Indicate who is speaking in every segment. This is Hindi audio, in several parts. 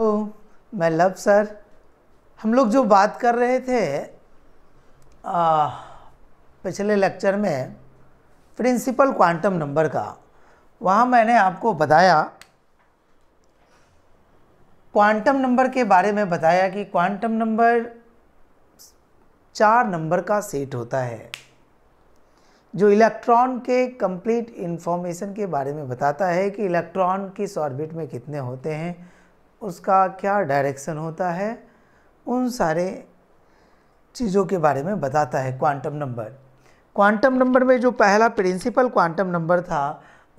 Speaker 1: तो मैं लव सर हम लोग जो बात कर रहे थे आ, पिछले लेक्चर में प्रिंसिपल क्वांटम नंबर का वहाँ मैंने आपको बताया क्वांटम नंबर के बारे में बताया कि क्वांटम नंबर चार नंबर का सेट होता है जो इलेक्ट्रॉन के कंप्लीट इन्फॉर्मेशन के बारे में बताता है कि इलेक्ट्रॉन किस ऑर्बिट में कितने होते हैं उसका क्या डायरेक्शन होता है उन सारे चीज़ों के बारे में बताता है क्वांटम नंबर क्वांटम नंबर में जो पहला प्रिंसिपल क्वांटम नंबर था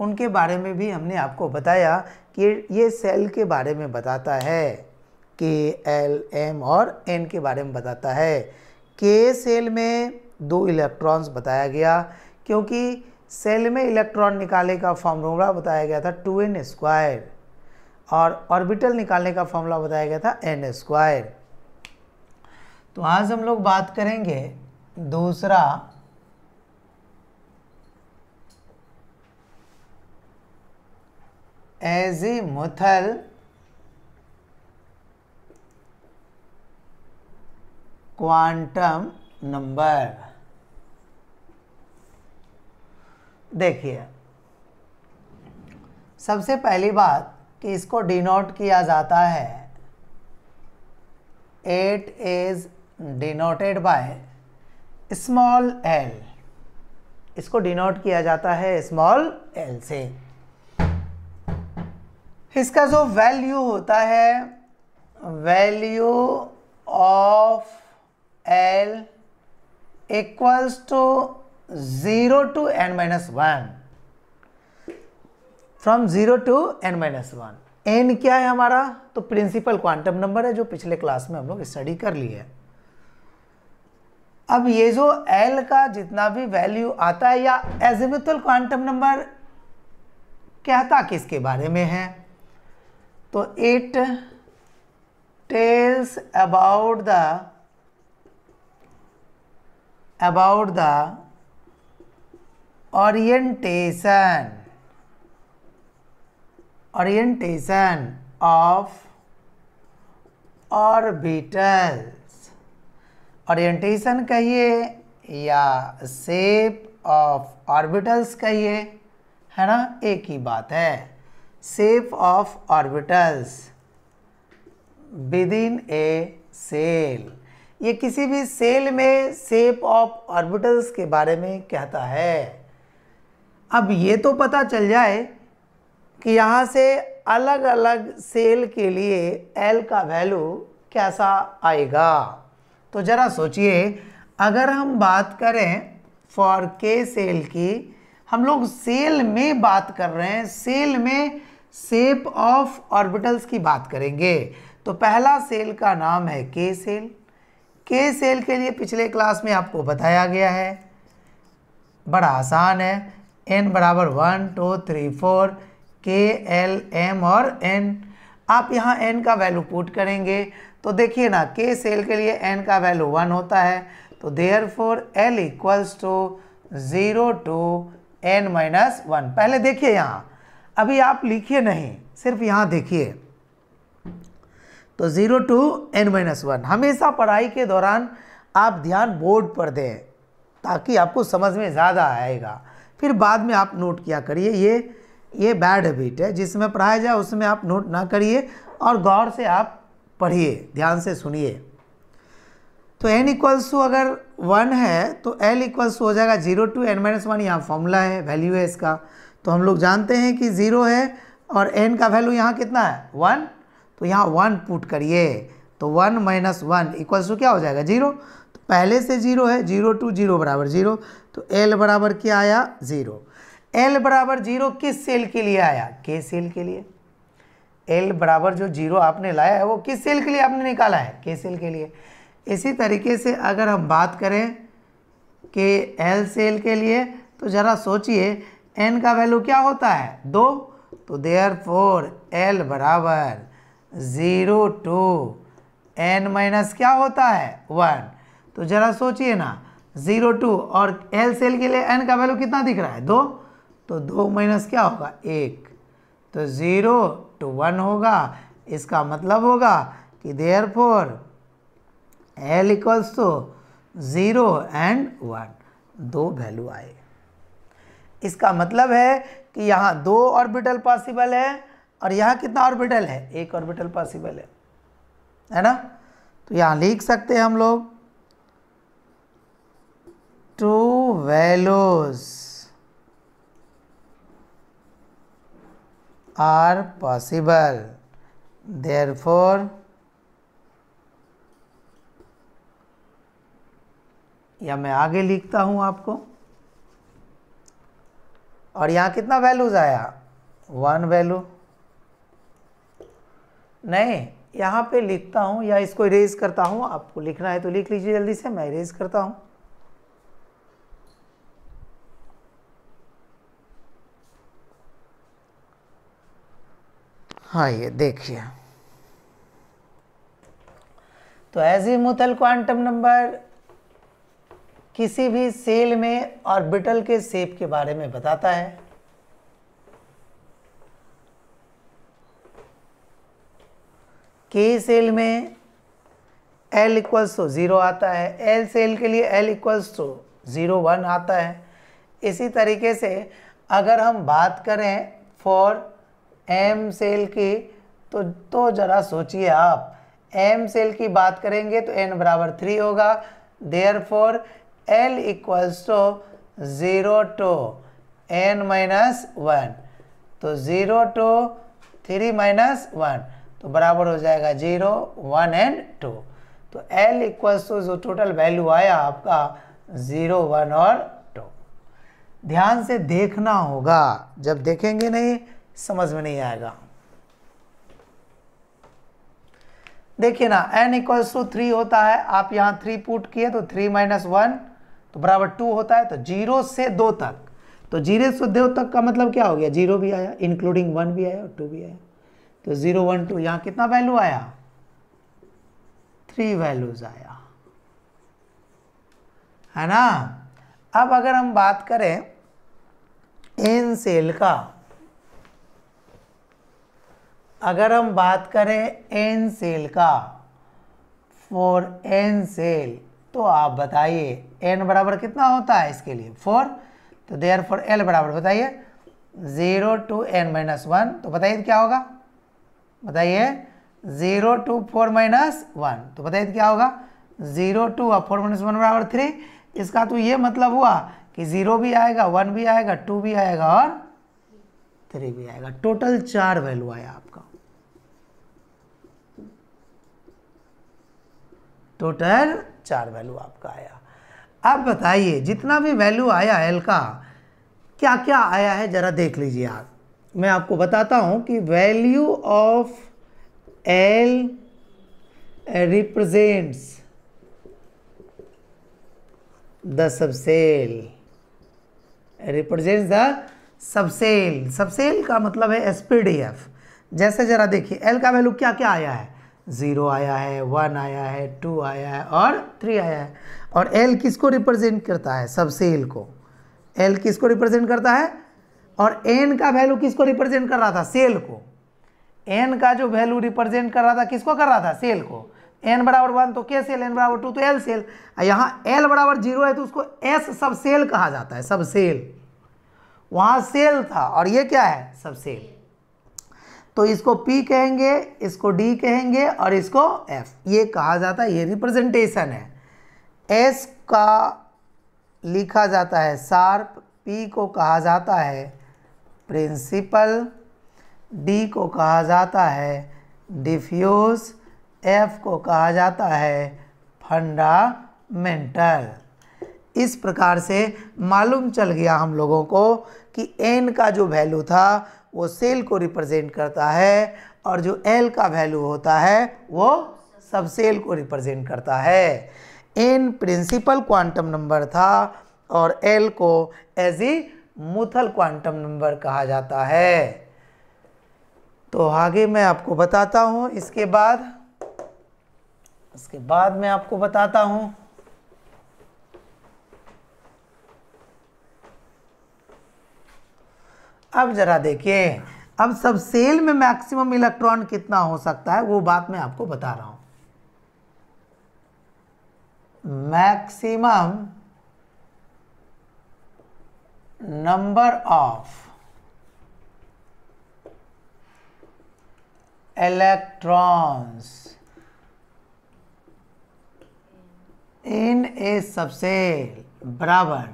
Speaker 1: उनके बारे में भी हमने आपको बताया कि ये सेल के बारे में बताता है के एल एम और एन के बारे में बताता है के सेल में दो इलेक्ट्रॉन्स बताया गया क्योंकि सेल में इलेक्ट्रॉन निकाले का फॉर्मूला बताया गया था टू एन स्क्वायर और ऑर्बिटल निकालने का फॉर्मूला बताया गया था एन स्क्वायर तो आज हम लोग बात करेंगे दूसरा एजी मुथल क्वांटम नंबर देखिए सबसे पहली बात कि इसको डिनोट किया जाता है it is denoted by small L इसको डिनोट किया जाता है स्मॉल एल से इसका जो वैल्यू होता है value of L equals to zero to N minus one from zero to N minus one N क्या है हमारा तो प्रिंसिपल क्वांटम नंबर है जो पिछले क्लास में हम लोग स्टडी कर लिए अब ये जो एल का जितना भी वैल्यू आता है या एजिमिथल क्वांटम नंबर कहता किसके बारे में है तो it tells about the about the orientation orientation of orbitals orientation कहिए या shape ऑफ orbitals कहिए है ना एक ही बात है shape of orbitals within a a shell ये किसी भी सेल में सेप ऑफ ऑर्बिटल्स के बारे में कहता है अब ये तो पता चल जाए कि यहाँ से अलग अलग सेल के लिए एल का वैल्यू कैसा आएगा तो ज़रा सोचिए अगर हम बात करें फॉर के सेल की हम लोग सेल में बात कर रहे हैं सेल में सेप ऑफ ऑर्बिटल्स की बात करेंगे तो पहला सेल का नाम है के सेल के सेल के लिए पिछले क्लास में आपको बताया गया है बड़ा आसान है एन बराबर one two three four K L M और एन आप यहाँ एन का वैल्यू पुट करेंगे तो देखिए ना के सेल के लिए एन का वैल्यू वन होता है तो therefore L equals to zero to N minus one पहले देखिए यहाँ अभी आप लिखिए नहीं सिर्फ यहाँ देखिए तो zero to N minus one हमेशा पढ़ाई के दौरान आप ध्यान बोर्ड पर दें ताकि आपको समझ में ज़्यादा आएगा फिर बाद में आप नोट किया करिए ये ये बैड हैबिट है जिसमें पढ़ाया जाए उसमें आप नोट ना करिए और गौर से आप पढ़िए ध्यान से सुनिए तो एन इक्वल्स टू अगर वन है तो एल इक्वल्स टू हो जाएगा zero to N minus one यहाँ फॉर्मूला है वैल्यू है इसका तो हम लोग जानते हैं कि ज़ीरो है और एन का वैल्यू यहाँ कितना है वन तो यहाँ वन पुट करिए तो one minus one equals to क्या हो जाएगा जीरो तो पहले से जीरो है जीरो टू जीरो बराबर जीरो तो एल बराबर क्या आया ज़ीरो एल बराबर जीरो किस सेल के लिए आया के सेल के लिए एल बराबर जो जीरो आपने लाया है वो किस सेल के लिए आपने निकाला है के सेल के लिए इसी तरीके से अगर हम बात करें कि एल सेल के लिए तो ज़रा सोचिए एन का वैल्यू क्या होता है दो तो देयर फोर एल बराबर ज़ीरो टू एन माइनस क्या होता है वन तो ज़रा सोचिए ना ज़ीरो टू और एल सेल के लिए एन का वैल्यू कितना दिख रहा है दो तो दो माइनस क्या होगा एक तो ज़ीरो टू वन होगा इसका मतलब होगा कि therefore L equals to zero and one दो वैल्यू आए इसका मतलब है कि यहाँ दो ऑर्बिटल पॉसिबल है और यहाँ कितना ऑर्बिटल है एक ऑर्बिटल पॉसिबल है है ना तो यहाँ लिख सकते हैं हम लोग two values are possible therefore या मैं आगे लिखता हूं आपको और यहाँ कितना वैल्यूज आया वन वैल्यू नहीं यहाँ पे लिखता हूँ या इसको इरेज करता हूँ आपको लिखना है तो लिख लीजिए जल्दी से मैं इरेज करता हूँ हाँ ये देखिए तो ऐसी मुतल क्वांटम नंबर किसी भी सेल में ऑर्बिटल के सेप के बारे में बताता है के सेल में एल इक्वल्स टू ज़ीरो आता है एल सेल के लिए L equals to zero one आता है इसी तरीके से अगर हम बात करें फॉर एम सेल की तो तो ज़रा सोचिए आप एम सेल की बात करेंगे तो एन बराबर थ्री होगा therefore L equals to zero to N minus one तो zero to three minus one तो बराबर हो जाएगा जीरो वन एंड टू तो एल इक्वल्स टू जो टोटल वैल्यू आया आपका ज़ीरो वन और टू ध्यान से देखना होगा जब देखेंगे नहीं समझ में नहीं आएगा देखिए ना एन इक्वल्स टू थ्री होता है आप यहां थ्री पुट किए तो थ्री माइनस वन तो बराबर टू होता है तो जीरो से दो तक तो जीरो से दो तक का मतलब क्या हो गया जीरो भी आया इंक्लूडिंग वन भी आया और टू भी आया तो जीरो वन टू यहां कितना वैल्यू आया थ्री वैल्यूज आया है ना अब अगर हम बात करें एन सेल का अगर हम बात करें एन सेल का फॉर एन सेल तो आप बताइए एन बराबर कितना होता है इसके लिए फोर तो देयर फॉर एल बराबर बताइए zero to N minus one तो बताइए तो क्या होगा बताइए zero to four minus one तो बताइए तो क्या होगा ज़ीरो टू और फोर माइनस वन बराबर थ्री इसका तो ये मतलब हुआ कि ज़ीरो भी आएगा वन भी आएगा टू भी आएगा और थ्री भी आएगा टोटल चार वैल्यू आया आपका तो टोटल चार वैल्यू आपका आया अब बताइए जितना भी वैल्यू आया एल का क्या क्या आया है ज़रा देख लीजिए आप मैं आपको बताता हूँ कि value of L represents the subshell represents the subshell subshell का मतलब है एस जैसे ज़रा देखिए एल का वैल्यू क्या क्या आया है ज़ीरो आया है वन आया है टू आया है और थ्री आया है और एल किसको रिप्रेजेंट करता है सब सेल को एल किसको रिप्रेजेंट करता है और एन का वैल्यू किसको रिप्रेजेंट कर रहा था सेल को एन का जो वैल्यू रिप्रेजेंट कर रहा था किसको कर रहा था सेल को एन बराबर वन तो के सेल एन बराबर टू तो एल सेल यहाँ एल बराबर जीरो है तो उसको एस सब सेल कहा जाता है सब सेल वहाँ सेल था और ये क्या है सबसेल तो इसको P कहेंगे इसको D कहेंगे और इसको F ये कहा जाता है ये रिप्रेजेंटेशन है S का लिखा जाता है शार्प P को कहा जाता है प्रिंसिपल D को कहा जाता है डिफ्यूज़ F को कहा जाता है फंडामेंटल इस प्रकार से मालूम चल गया हम लोगों को कि n का जो वैल्यू था वो सेल को रिप्रेजेंट करता है और जो एल का वैल्यू होता है वो सब सेल को रिप्रेजेंट करता है एन प्रिंसिपल क्वांटम नंबर था और एल को azimuthal quantum number कहा जाता है तो आगे मैं आपको बताता हूँ इसके बाद इसके बाद मैं आपको बताता हूँ अब ज़रा देखिए अब सब सेल में मैक्सिमम इलेक्ट्रॉन कितना हो सकता है वो बात मैं आपको बता रहा हूं maximum number of electrons in a subshell बराबर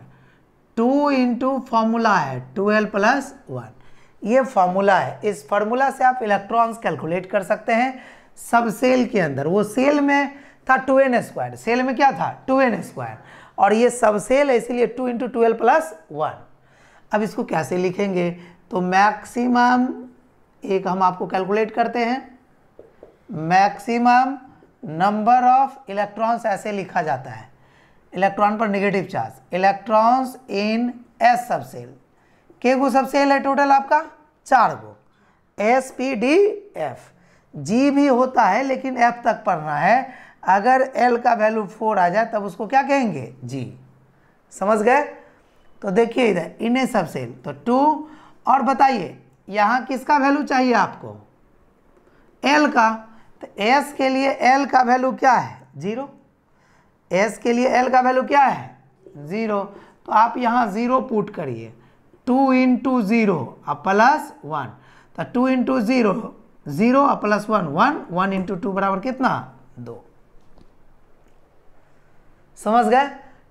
Speaker 1: टू इंटू फॉर्मूला है ट्वेल्व प्लस वन ये फार्मूला है इस फार्मूला से आप इलेक्ट्रॉन्स कैलकुलेट कर सकते हैं सब सेल के अंदर वो सेल में था टू एन स्क्वायर सेल में क्या था टू एन स्क्वायर और ये सब सेल है इसीलिए two into twelve plus one अब इसको कैसे लिखेंगे तो मैक्सिमम एक हम आपको कैलकुलेट करते हैं मैक्सिमम नंबर ऑफ इलेक्ट्रॉन्स ऐसे लिखा जाता है इलेक्ट्रॉन पर negative charge electrons in S subshell के गो सबसेल है टोटल आपका चार गो S P D F G भी होता है लेकिन एफ तक पढ़ना है अगर एल का वैल्यू फोर आ जाए तब उसको क्या कहेंगे जी समझ गए तो देखिए इधर इन ए सब सेल तो टू और बताइए यहाँ किसका वैल्यू चाहिए आपको एल का तो एस के लिए एल का वैल्यू क्या है जीरो एस के लिए एल का वैल्यू क्या है ज़ीरो तो आप यहाँ ज़ीरो पुट करिए टू इंटू ज़ीरो और प्लस वन तो टू इंटू ज़ीरो ज़ीरो और plus one one one into two बराबर कितना दो समझ गए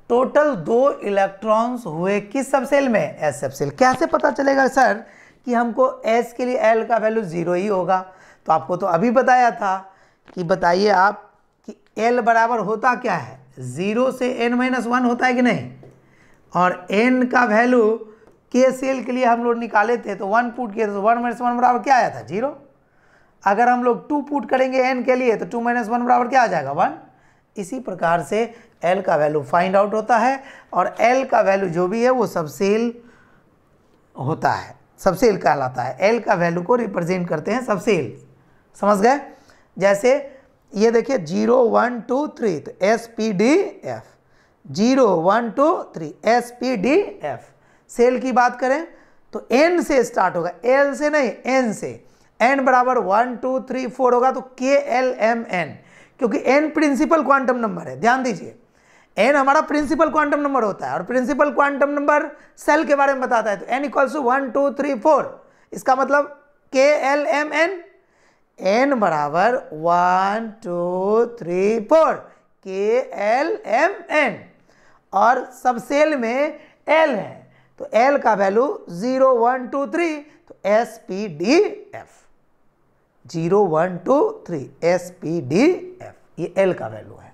Speaker 1: टोटल दो इलेक्ट्रॉन्स हुए किस सबसेल में एस सबसेल कैसे पता चलेगा सर कि हमको एस के लिए एल का वैल्यू ज़ीरो ही होगा तो आपको तो अभी बताया था कि बताइए आप कि एल बराबर होता क्या है ज़ीरो से एन माइनस वन होता है कि नहीं और एन का वैल्यू के सेल के लिए हम लोग निकाले थे तो वन पुट किए थे तो वन माइनस वन बराबर क्या आया था जीरो अगर हम लोग टू पुट करेंगे एन के लिए तो टू माइनस वन बराबर क्या आ जाएगा वन इसी प्रकार से एल का वैल्यू फाइंड आउट होता है और एल का वैल्यू जो भी है वो सबसेल होता है सबसेल कहलाता है एल का वैल्यू को रिप्रेजेंट करते हैं सबसेल समझ गए जैसे ये देखिए जीरो वन टू थ्री तो S P D F zero one two three S P D F shell की बात करें तो एन से स्टार्ट होगा एल से नहीं एन से एन बराबर वन टू थ्री फोर होगा तो के एल एम एन क्योंकि एन प्रिंसिपल क्वांटम नंबर है ध्यान दीजिए एन हमारा प्रिंसिपल क्वांटम नंबर होता है और प्रिंसिपल क्वांटम नंबर सेल के बारे में बताता है तो N equals to one two three four इसका मतलब K L M N N बराबर one two three four K L M N और सब सेल में एल है तो एल का value zero one two three तो S P D F zero one two three S P D F ये एल का वैल्यू है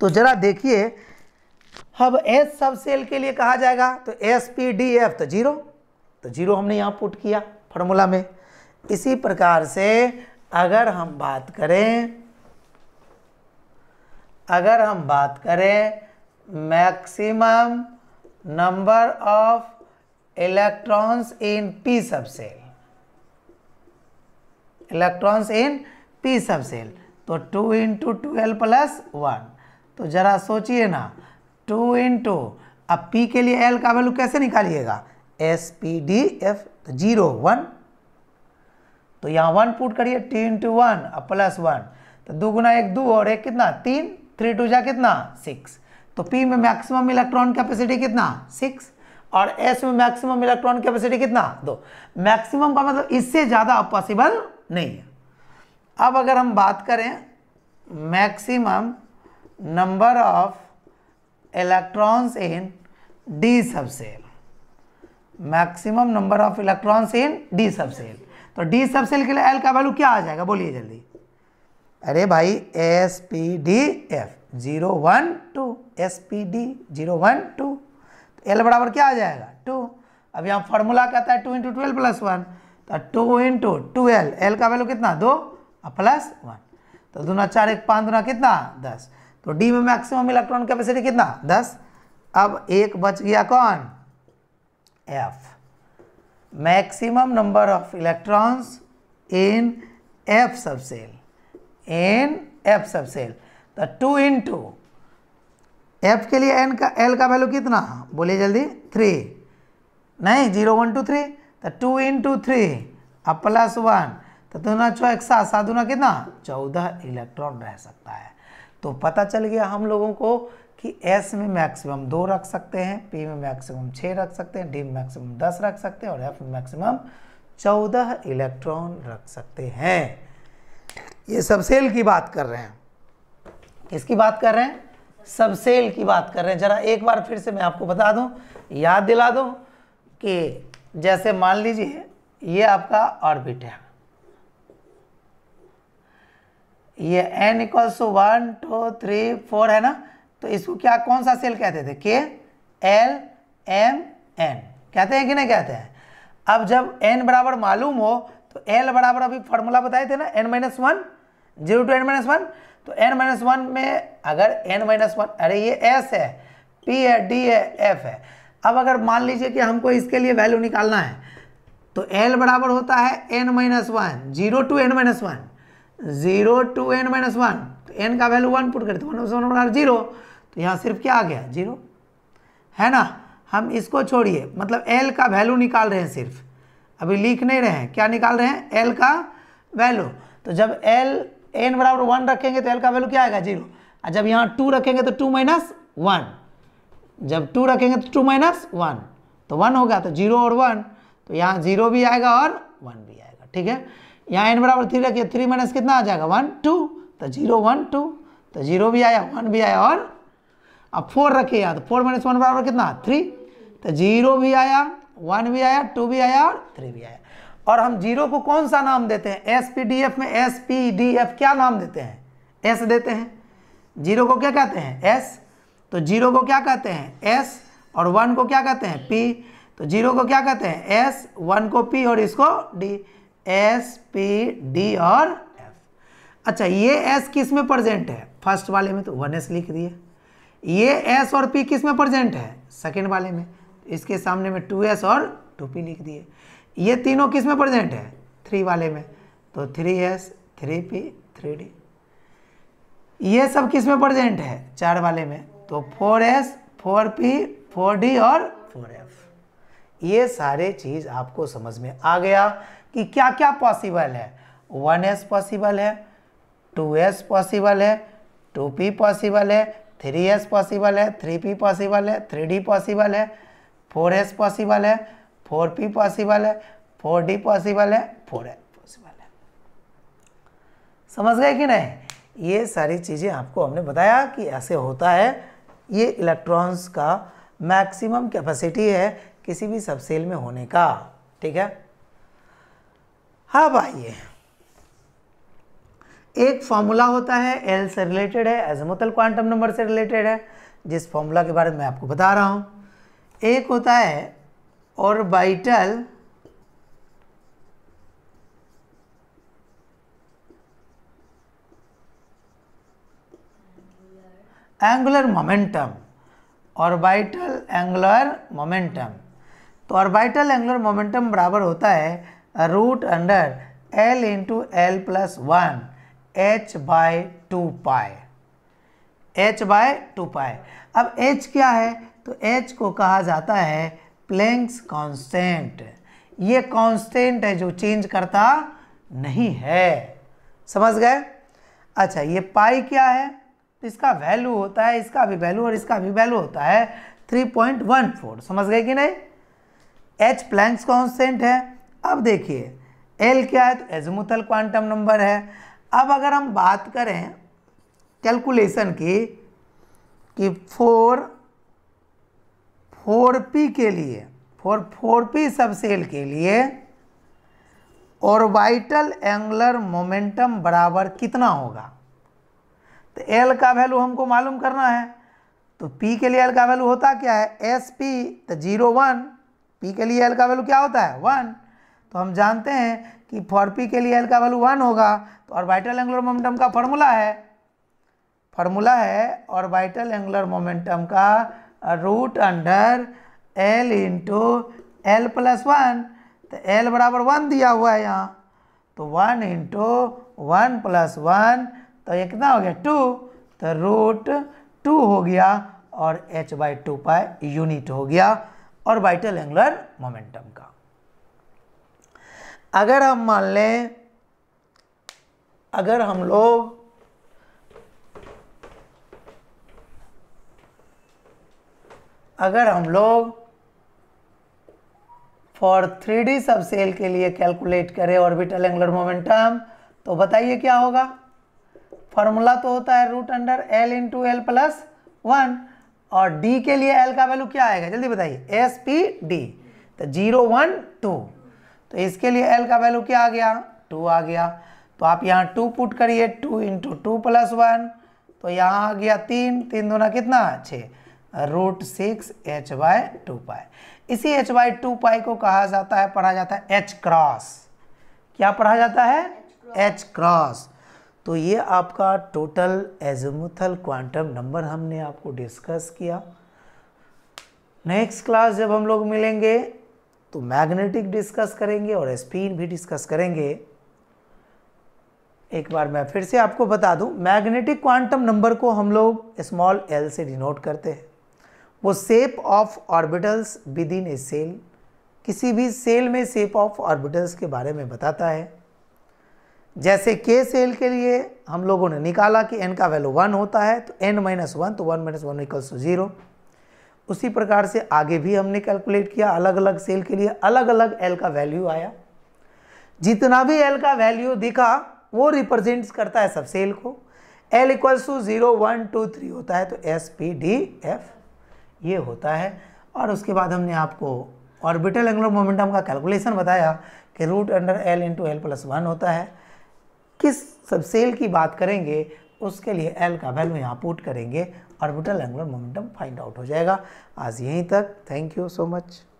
Speaker 1: तो जरा देखिए अब एस सब सेल के लिए कहा जाएगा तो एस पी डी एफ तो जीरो तो जीरो हमने यहाँ पुट किया फॉर्मूला में इसी प्रकार से अगर हम बात करें अगर हम बात करें maximum number of electrons in P subshell electrons in P subshell तो two into twelve plus one तो ज़रा सोचिए ना टू इंटू अब पी के लिए एल का वैल्यू कैसे निकालिएगा S P D F zero one तो यहाँ वन पुट करिए टू इंटू वन और प्लस वन तो दो गुना एक दो और एक कितना तीन थ्री टू जा कितना सिक्स तो पी में मैक्सिमम इलेक्ट्रॉन कैपेसिटी कितना सिक्स और एस में मैक्सिमम इलेक्ट्रॉन कैपेसिटी कितना दो मैक्सिमम का मतलब इससे ज़्यादा पॉसिबल नहीं है अब अगर हम बात करें maximum number of electrons in D subshell maximum number of electrons in D subshell तो डी सब सेल के लिए एल का वैल्यू क्या आ जाएगा बोलिए जल्दी अरे भाई S P D F zero one two S P D zero one two तो एल बराबर क्या आ जाएगा टू अब यहाँ फॉर्मूला कहता है two into twelve plus one तो two into two L L का वैल्यू कितना दो और प्लस वन तो दूना चार एक पाँच दूना कितना दस तो डी में मैक्सिमम इलेक्ट्रॉन कैपेसिटी कितना दस अब एक बच गया कौन F maximum number of electrons in F subshell. In F subshell. तो टू इन टू एफ के लिए एन का एल का वैल्यू कितना बोलिए जल्दी थ्री नहीं जीरो वन टू थ्री तो टू इन टू थ्री अब प्लस वन तो दोना छो एक सात सात दूना कितना चौदह इलेक्ट्रॉन रह सकता है तो पता चल गया हम लोगों को कि एस में मैक्सिमम दो रख सकते हैं पी में मैक्सिमम छः रख सकते हैं डी में मैक्सिमम दस रख सकते हैं और एफ में मैक्सिमम चौदह इलेक्ट्रॉन रख सकते हैं ये सब सेल की बात कर रहे हैं किसकी बात कर रहे हैं सब सेल की बात कर रहे हैं जरा एक बार फिर से मैं आपको बता दूं याद दिला दूं कि जैसे मान लीजिए ये आपका ऑर्बिट है ये n equals to one two three four है ना तो इसको क्या कौन सा सेल कहते थे के एल एम एन कहते हैं कि नहीं कहते हैं अब जब एन बराबर मालूम हो तो एल बराबर अभी फॉर्मूला बताए थे ना n minus one zero to N minus one तो एन माइनस वन में अगर एन माइनस वन अरे ये एस है पी है डी है एफ है अब अगर मान लीजिए कि हमको इसके लिए वैल्यू निकालना है तो एल बराबर होता है n minus one zero to N minus one zero to N minus one तो एन का वैल्यू वन पुट करते वन वन बराबर जीरो तो यहाँ सिर्फ क्या आ गया जीरो है ना हम इसको छोड़िए मतलब एल का वैल्यू निकाल रहे हैं सिर्फ अभी लिख नहीं रहे हैं क्या निकाल रहे हैं एल का वैल्यू तो जब एल एन बराबर वन रखेंगे तो एल का वैल्यू क्या आएगा जीरो और जब यहाँ टू रखेंगे तो टू माइनस वन जब टू रखेंगे तो टू माइनस वन तो वन हो गया तो जीरो और वन तो यहाँ जीरो भी आएगा और वन भी आएगा ठीक है यहाँ एन बराबर थ्री रखिए थ्री माइनस कितना आ जाएगा वन टू तो जीरो वन टू तो जीरो भी आया वन भी आया और अब फोर रखे यहाँ तो फोर माइनस वन बराबर कितना थ्री तो जीरो भी आया वन भी आया टू भी आया और थ्री भी आया और हम जीरो को कौन सा नाम देते हैं एस पी डी एफ में एस पी डी एफ क्या नाम देते हैं एस देते हैं जीरो को क्या कहते हैं एस तो जीरो को क्या कहते हैं एस और वन को क्या कहते हैं पी तो जीरो को क्या कहते हैं एस वन को पी और इसको डी एस पी डी और एफ अच्छा ये एस किस में प्रजेंट है फर्स्ट वाले में तो वन एस लिख दिए ये एस और पी किस में प्रजेंट है सेकेंड वाले में इसके सामने में टू एस और टू पी लिख दिए ये तीनों किस में प्रजेंट है थ्री वाले में तो three s three p three d ये सब किस में प्रजेंट है चार वाले में तो four s four p four d और फोर एफ ये सारे चीज़ आपको समझ में आ गया कि क्या क्या पॉसिबल है वन एस पॉसिबल है टू एस पॉसिबल है टू पी पॉसिबल है थ्री एस पॉसिबल है थ्री पी पॉसिबल है थ्री डी पॉसिबल है फोर एस पॉसिबल है फोर पी पॉसिबल है फोर डी पॉसिबल है फोर एस पॉसिबल है समझ गए कि नहीं ये सारी चीज़ें आपको हमने बताया कि ऐसे होता है ये इलेक्ट्रॉन्स का मैक्सिमम कैपेसिटी है किसी भी सबसेल में होने का ठीक है अब हाँ आइए एक फार्मूला होता है एल से रिलेटेड है एजमोतल क्वांटम नंबर से रिलेटेड है जिस फार्मूला के बारे में आपको बता रहा हूँ एक होता है orbital angular momentum orbital angular momentum तो ऑर्बिटल एंगुलर मोमेंटम बराबर होता है root under l into l plus one h by two pi h by two pi अब एच क्या है तो एच को कहा जाता है प्लैंक्स कांस्टेंट ये कांस्टेंट है जो चेंज करता नहीं है समझ गए अच्छा ये पाई क्या है तो इसका वैल्यू होता है इसका भी वैल्यू और इसका भी वैल्यू होता है 3.14 समझ गए कि नहीं एच प्लैंक्स कांस्टेंट है अब देखिए एल क्या है तो एजमुथल क्वांटम नंबर है अब अगर हम बात करें कैलकुलेशन की कि फोर फोर पी के लिए four four p subshell के लिए ऑर्बिटल एंगुलर मोमेंटम बराबर कितना होगा तो एल का वैल्यू हमको मालूम करना है तो पी के लिए एल का वैल्यू होता क्या है एस पी तो जीरो वन पी के लिए एल का वैल्यू क्या होता है वन तो हम जानते हैं कि फॉर पी के लिए एल का वैल्यू वन होगा तो ऑर्बिटल एंगुलर मोमेंटम का फॉर्मूला है फॉर्मूला है ऑर्बिटल एंगुलर मोमेंटम का root under l into l plus one तो एल बराबर वन दिया हुआ है यहाँ तो one into one plus one तो ये कितना हो गया टू तो रूट टू हो गया और h by two pi unit हो गया और वाइटल एंगुलर मोमेंटम का अगर हम मान लें अगर हम लोग अगर हम लोग four three d subshell के लिए कैलकुलेट करें ऑर्बिटल एंगुलर मोमेंटम तो बताइए क्या होगा फॉर्मूला तो होता है root under l into l plus one और डी के लिए एल का वैल्यू क्या आएगा जल्दी बताइए एस पी डी तो जीरो वन टू तो इसके लिए एल का वैल्यू क्या आ गया टू आ गया तो आप यहाँ टू पुट करिए two into two plus one तो यहाँ आ गया तीन तीन दो कितना छः root six h by two pi इसी एच वाई टू पाई को कहा जाता है पढ़ा जाता है एच क्रॉस क्या पढ़ा जाता है एच क्रॉस तो ये आपका टोटल एजमुथल क्वांटम नंबर हमने आपको डिस्कस किया नेक्स्ट क्लास जब हम लोग मिलेंगे तो मैग्नेटिक डिस्कस करेंगे और स्पिन भी डिस्कस करेंगे एक बार मैं फिर से आपको बता दूं मैग्नेटिक क्वांटम नंबर को हम लोग स्मॉल एल से डिनोट करते हैं वो shape of orbitals within a shell किसी भी सेल में सेप ऑफ ऑर्बिटल्स के बारे में बताता है जैसे के सेल के लिए हम लोगों ने निकाला कि एन का वैल्यू वन होता है तो एन माइनस वन तो one minus one equals to zero उसी प्रकार से आगे भी हमने कैलकुलेट किया अलग अलग सेल के लिए अलग अलग एल का वैल्यू आया जितना भी एल का वैल्यू दिखा वो रिप्रेजेंट्स करता है सब सेल को l equals to zero one two three होता है तो एस पी डी एफ ये होता है और उसके बाद हमने आपको ऑर्बिटल एंगुलर मोमेंटम का कैलकुलेशन बताया कि root under l into l plus one होता है किस सबसेल की बात करेंगे उसके लिए एल का वैल्यू यहाँ पुट करेंगे orbital angular momentum find out हो जाएगा आज यहीं तक थैंक यू सो मच